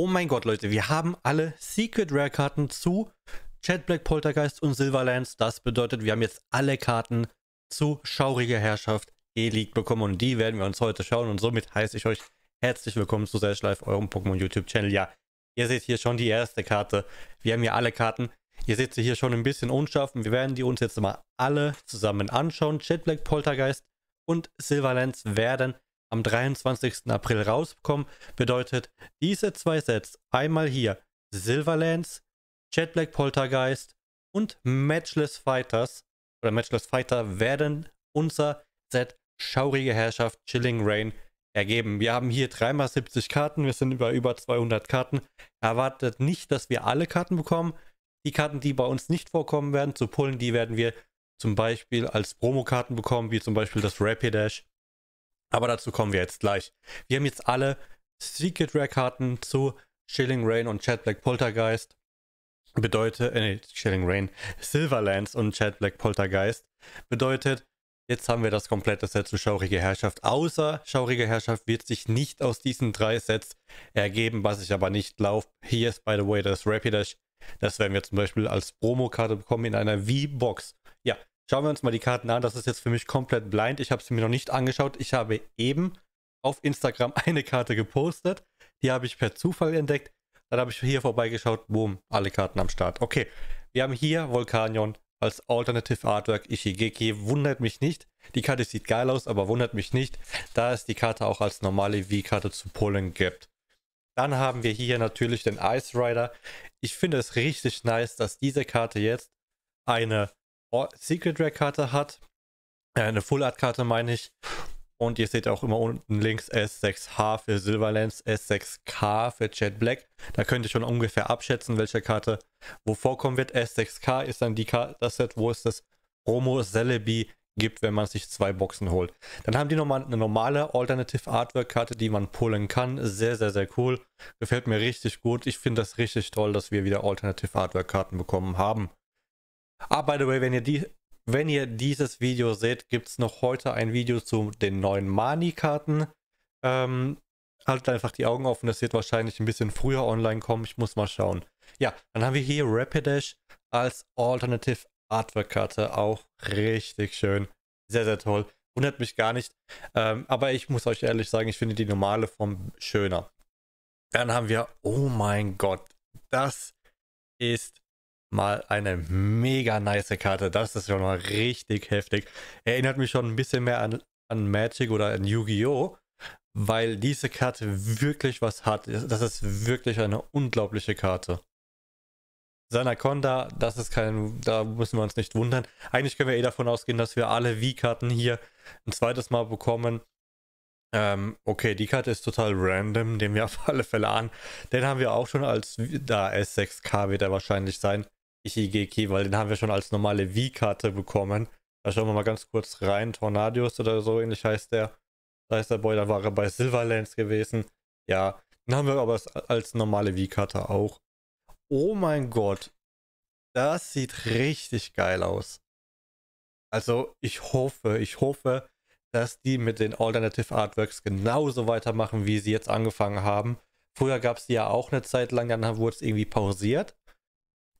Oh mein Gott, Leute, wir haben alle Secret Rare Karten zu Chat Black Poltergeist und Silverlands. Das bedeutet, wir haben jetzt alle Karten zu schauriger Herrschaft Elite bekommen und die werden wir uns heute schauen. Und somit heiße ich euch herzlich willkommen zu Sash Live, eurem Pokémon YouTube Channel. Ja, ihr seht hier schon die erste Karte. Wir haben hier alle Karten. Ihr seht sie hier schon ein bisschen unscharf und wir werden die uns jetzt mal alle zusammen anschauen. Chat Black Poltergeist und Silverlands werden am 23. April rausbekommen, bedeutet diese zwei Sets, einmal hier Silverlands, Jet Black Poltergeist und Matchless Fighters oder Matchless Fighter werden unser Set Schaurige Herrschaft Chilling Rain ergeben. Wir haben hier dreimal 70 Karten, wir sind über über 200 Karten. Erwartet nicht, dass wir alle Karten bekommen. Die Karten, die bei uns nicht vorkommen werden, zu pullen, die werden wir zum Beispiel als Promokarten bekommen, wie zum Beispiel das Rapidash aber dazu kommen wir jetzt gleich. Wir haben jetzt alle Secret Rare Karten zu Chilling Rain und Chad Black Poltergeist. Bedeutet, äh, nee, Chilling Rain, Silverlands und Chad Black Poltergeist. Bedeutet, jetzt haben wir das komplette Set zu Schaurige Herrschaft. Außer Schaurige Herrschaft wird sich nicht aus diesen drei Sets ergeben, was ich aber nicht glaube. Hier ist, by the way, das Rapidash. Das werden wir zum Beispiel als Promokarte bekommen in einer V-Box. Ja, Schauen wir uns mal die Karten an. Das ist jetzt für mich komplett blind. Ich habe sie mir noch nicht angeschaut. Ich habe eben auf Instagram eine Karte gepostet. Die habe ich per Zufall entdeckt. Dann habe ich hier vorbeigeschaut. Boom, alle Karten am Start. Okay, wir haben hier Volcanion als Alternative Artwork Ishigeki. Wundert mich nicht. Die Karte sieht geil aus, aber wundert mich nicht, da es die Karte auch als normale V-Karte zu Polen gibt. Dann haben wir hier natürlich den Ice Rider. Ich finde es richtig nice, dass diese Karte jetzt eine Secret Rare Karte hat. Äh, eine Full Art Karte meine ich. Und ihr seht auch immer unten links S6H für Silverlands, S6K für Jet Black. Da könnt ihr schon ungefähr abschätzen, welche Karte wo vorkommen wird. S6K ist dann die Karte, das Set, wo es das Promo Celebi gibt, wenn man sich zwei Boxen holt. Dann haben die nochmal eine normale Alternative Artwork Karte, die man pullen kann. Sehr, sehr, sehr cool. Gefällt mir richtig gut. Ich finde das richtig toll, dass wir wieder Alternative Artwork Karten bekommen haben. Ah, by the way, wenn ihr, die, wenn ihr dieses Video seht, gibt es noch heute ein Video zu den neuen Mani-Karten. Ähm, haltet einfach die Augen offen, das wird wahrscheinlich ein bisschen früher online kommen. Ich muss mal schauen. Ja, dann haben wir hier Rapidash als Alternative Artwork-Karte. Auch richtig schön. Sehr, sehr toll. Wundert mich gar nicht. Ähm, aber ich muss euch ehrlich sagen, ich finde die normale Form schöner. Dann haben wir, oh mein Gott, das ist mal eine mega nice Karte. Das ist schon mal richtig heftig. Erinnert mich schon ein bisschen mehr an, an Magic oder an Yu-Gi-Oh! Weil diese Karte wirklich was hat. Das ist wirklich eine unglaubliche Karte. Sanaconda, das ist kein, da müssen wir uns nicht wundern. Eigentlich können wir eh davon ausgehen, dass wir alle Wii-Karten hier ein zweites Mal bekommen. Ähm, okay, die Karte ist total random, nehmen wir auf alle Fälle an. Den haben wir auch schon als, da S6K wird er wahrscheinlich sein, Ichigeki, weil den haben wir schon als normale Wii-Karte bekommen. Da schauen wir mal ganz kurz rein. Tornadius oder so ähnlich heißt der. Da ist der Boy, da war er bei Silverlands gewesen. Ja, den haben wir aber als normale Wii-Karte auch. Oh mein Gott. Das sieht richtig geil aus. Also ich hoffe, ich hoffe, dass die mit den Alternative Artworks genauso weitermachen, wie sie jetzt angefangen haben. Früher gab es die ja auch eine Zeit lang, dann wurde es irgendwie pausiert.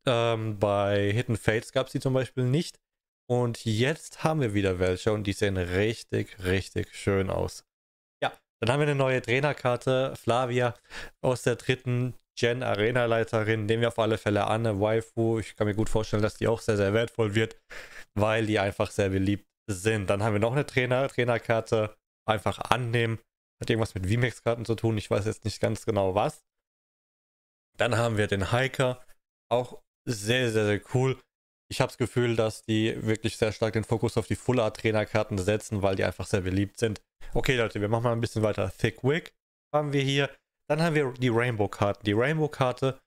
Ähm, bei Hidden Fates gab es die zum Beispiel nicht. Und jetzt haben wir wieder welche und die sehen richtig, richtig schön aus. Ja, dann haben wir eine neue Trainerkarte. Flavia aus der dritten Gen Arena-Leiterin nehmen wir auf alle Fälle an. Eine Waifu. Ich kann mir gut vorstellen, dass die auch sehr, sehr wertvoll wird, weil die einfach sehr beliebt sind. Dann haben wir noch eine Trainer Trainerkarte. Einfach annehmen. Hat irgendwas mit VMAX-Karten zu tun. Ich weiß jetzt nicht ganz genau was. Dann haben wir den Hiker. Auch sehr, sehr, sehr cool. Ich habe das Gefühl, dass die wirklich sehr stark den Fokus auf die Full Art Karten setzen, weil die einfach sehr beliebt sind. Okay, Leute, wir machen mal ein bisschen weiter. Thick Wick haben wir hier. Dann haben wir die Rainbow-Karten. Die Rainbow-Karte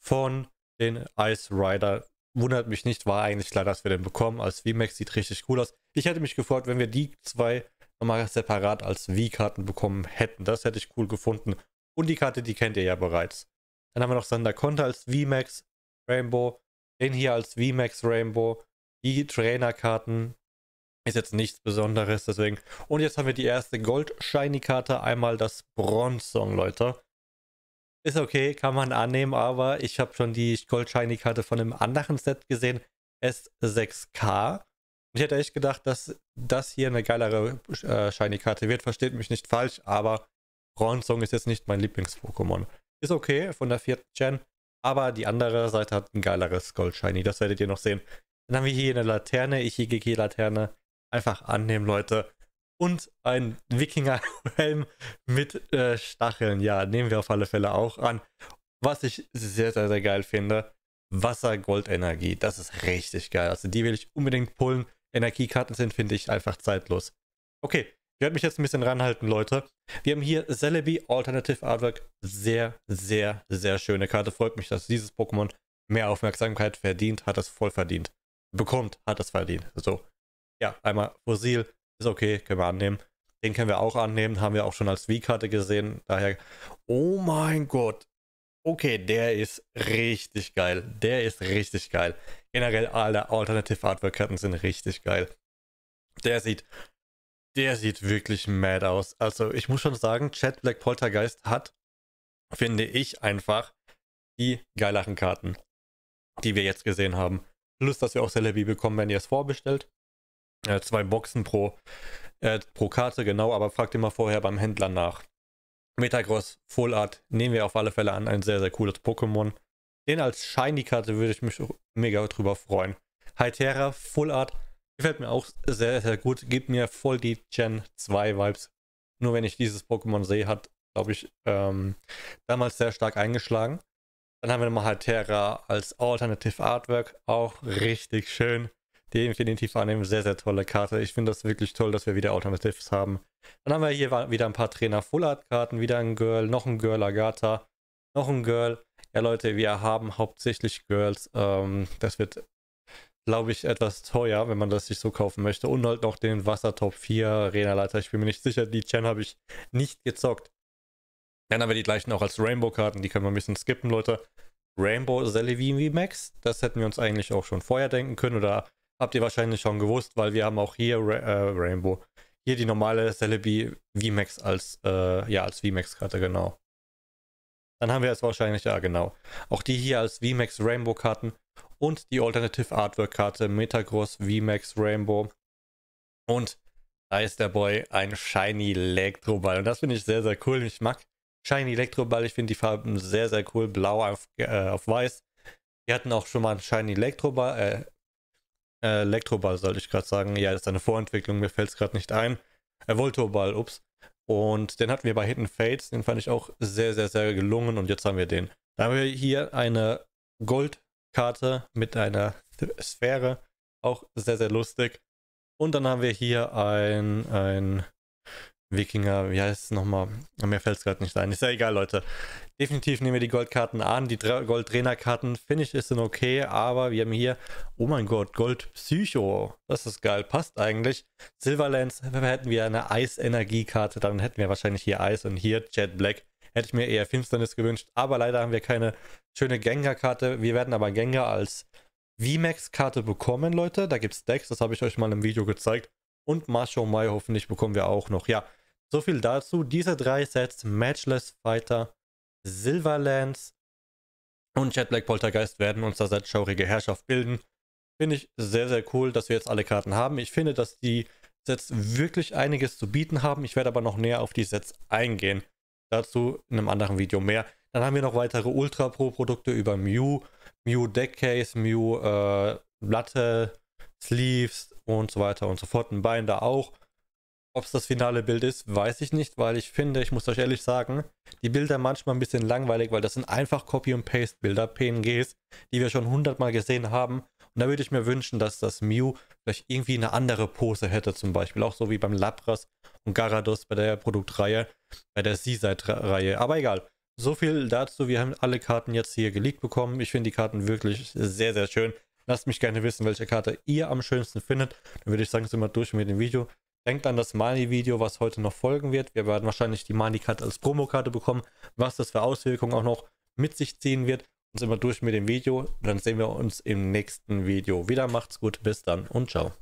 von den Ice Rider. Wundert mich nicht, war eigentlich klar, dass wir den bekommen. Als V-Max sieht richtig cool aus. Ich hätte mich gefreut, wenn wir die zwei nochmal separat als V-Karten bekommen hätten. Das hätte ich cool gefunden. Und die Karte, die kennt ihr ja bereits. Dann haben wir noch Sander Konter als V-Max, Rainbow, den hier als VMAX Rainbow, die Trainerkarten. Ist jetzt nichts Besonderes, deswegen. Und jetzt haben wir die erste Gold-Shiny-Karte, einmal das Bronzong, Leute. Ist okay, kann man annehmen, aber ich habe schon die Gold-Shiny-Karte von einem anderen Set gesehen, S6K. Ich hätte echt gedacht, dass das hier eine geilere äh, Shiny-Karte wird. Versteht mich nicht falsch, aber Bronzong ist jetzt nicht mein Lieblings-Pokémon. Ist okay, von der vierten Gen. Aber die andere Seite hat ein geileres Gold Shiny. Das werdet ihr noch sehen. Dann haben wir hier eine Laterne, ich IGG Laterne. Einfach annehmen, Leute. Und ein Wikinger-Helm mit äh, Stacheln. Ja, nehmen wir auf alle Fälle auch an. Was ich sehr, sehr, sehr geil finde. Wasser-Gold-Energie. Das ist richtig geil. Also die will ich unbedingt pullen. Energiekarten sind, finde ich, einfach zeitlos. Okay, ich werde mich jetzt ein bisschen ranhalten, Leute. Wir haben hier Celebi Alternative Artwork. Sehr, sehr, sehr schöne Karte. Freut mich, dass dieses Pokémon mehr Aufmerksamkeit verdient. Hat es voll verdient. Bekommt, hat es verdient. So. Ja, einmal Fossil. Ist okay, können wir annehmen. Den können wir auch annehmen. Haben wir auch schon als V-Karte gesehen. Daher, oh mein Gott. Okay, der ist richtig geil. Der ist richtig geil. Generell alle Alternative Artwork-Karten sind richtig geil. Der sieht der sieht wirklich mad aus. Also ich muss schon sagen, Chat Black Poltergeist hat, finde ich, einfach die geileren Karten, die wir jetzt gesehen haben. Plus, dass wir auch Celebi bekommen, wenn ihr es vorbestellt. Äh, zwei Boxen pro, äh, pro Karte, genau, aber fragt immer vorher beim Händler nach. Metagross Full Art nehmen wir auf alle Fälle an, ein sehr, sehr cooles Pokémon. Den als Shiny-Karte würde ich mich mega drüber freuen. Hytera Full Art Gefällt mir auch sehr, sehr gut. Gibt mir voll die Gen 2 Vibes. Nur wenn ich dieses Pokémon sehe, hat, glaube ich, ähm, damals sehr stark eingeschlagen. Dann haben wir nochmal Haltera als Alternative Artwork. Auch richtig schön. Definitiv annehmen. Sehr, sehr tolle Karte. Ich finde das wirklich toll, dass wir wieder Alternatives haben. Dann haben wir hier wieder ein paar Trainer Full Art Karten. Wieder ein Girl, noch ein Girl Agatha, noch ein Girl. Ja, Leute, wir haben hauptsächlich Girls. Ähm, das wird glaube ich, etwas teuer, wenn man das sich so kaufen möchte. Und halt noch den Wassertop 4 Arena-Leiter. Ich bin mir nicht sicher, die Chen habe ich nicht gezockt. Dann haben wir die gleichen auch als Rainbow-Karten, die können wir ein bisschen skippen, Leute. Rainbow Selivimi Max, das hätten wir uns eigentlich auch schon vorher denken können oder habt ihr wahrscheinlich schon gewusst, weil wir haben auch hier Ra äh, Rainbow, hier die normale Celebi VMAX als, äh, ja, als VMAX-Karte, genau. Dann haben wir es wahrscheinlich, ja, genau. Auch die hier als VMAX Rainbow-Karten und die Alternative Artwork Karte Metagross VMAX Rainbow. Und da ist der Boy ein Shiny Elektroball. Und das finde ich sehr, sehr cool. Ich mag Shiny Elektroball. Ich finde die Farben sehr, sehr cool. Blau auf, äh, auf weiß. Wir hatten auch schon mal einen Shiny Elektroball. Äh, äh, Elektroball sollte ich gerade sagen. Ja, das ist eine Vorentwicklung. Mir fällt es gerade nicht ein. Äh, Voltoball, ups. Und den hatten wir bei Hidden Fates. Den fand ich auch sehr, sehr, sehr gelungen. Und jetzt haben wir den. Da haben wir hier eine Gold Karte mit einer Sphäre. Auch sehr, sehr lustig. Und dann haben wir hier ein, ein Wikinger, wie heißt es nochmal? Mir fällt es gerade nicht ein. Ist ja egal, Leute. Definitiv nehmen wir die Goldkarten an. Die gold trainer finde ich ist dann okay, aber wir haben hier, oh mein Gott, Gold-Psycho. Das ist geil, passt eigentlich. Silverlands, hätten wir eine eis karte dann hätten wir wahrscheinlich hier Eis und hier Jet Black. Hätte ich mir eher Finsternis gewünscht, aber leider haben wir keine Schöne Gengar-Karte. Wir werden aber Gengar als VMAX-Karte bekommen, Leute. Da gibt es Decks, das habe ich euch mal im Video gezeigt. Und Marshall Mai hoffentlich bekommen wir auch noch. Ja, so viel dazu. Diese drei Sets, Matchless Fighter, Silverlands und Jetlag Poltergeist werden uns das Set schaurige Herrschaft bilden. Finde ich sehr, sehr cool, dass wir jetzt alle Karten haben. Ich finde, dass die Sets wirklich einiges zu bieten haben. Ich werde aber noch näher auf die Sets eingehen. Dazu in einem anderen Video mehr. Dann haben wir noch weitere Ultra Pro Produkte über Mew, Mew Deckcase, Mew äh, Latte, Sleeves und so weiter und so fort. Ein Binder auch. Ob es das finale Bild ist, weiß ich nicht, weil ich finde, ich muss euch ehrlich sagen, die Bilder manchmal ein bisschen langweilig, weil das sind einfach Copy und Paste Bilder, PNGs, die wir schon hundertmal gesehen haben. Und da würde ich mir wünschen, dass das Mew vielleicht irgendwie eine andere Pose hätte, zum Beispiel. Auch so wie beim Lapras und Garados bei der Produktreihe, bei der Seaside-Reihe. Aber egal. So viel dazu. Wir haben alle Karten jetzt hier geleakt bekommen. Ich finde die Karten wirklich sehr, sehr schön. Lasst mich gerne wissen, welche Karte ihr am schönsten findet. Dann würde ich sagen, sind wir durch mit dem Video. Denkt an das Mani-Video, was heute noch folgen wird. Wir werden wahrscheinlich die Mani-Karte als Promokarte bekommen, was das für Auswirkungen auch noch mit sich ziehen wird. Und sind wir durch mit dem Video. Dann sehen wir uns im nächsten Video wieder. Macht's gut, bis dann und ciao.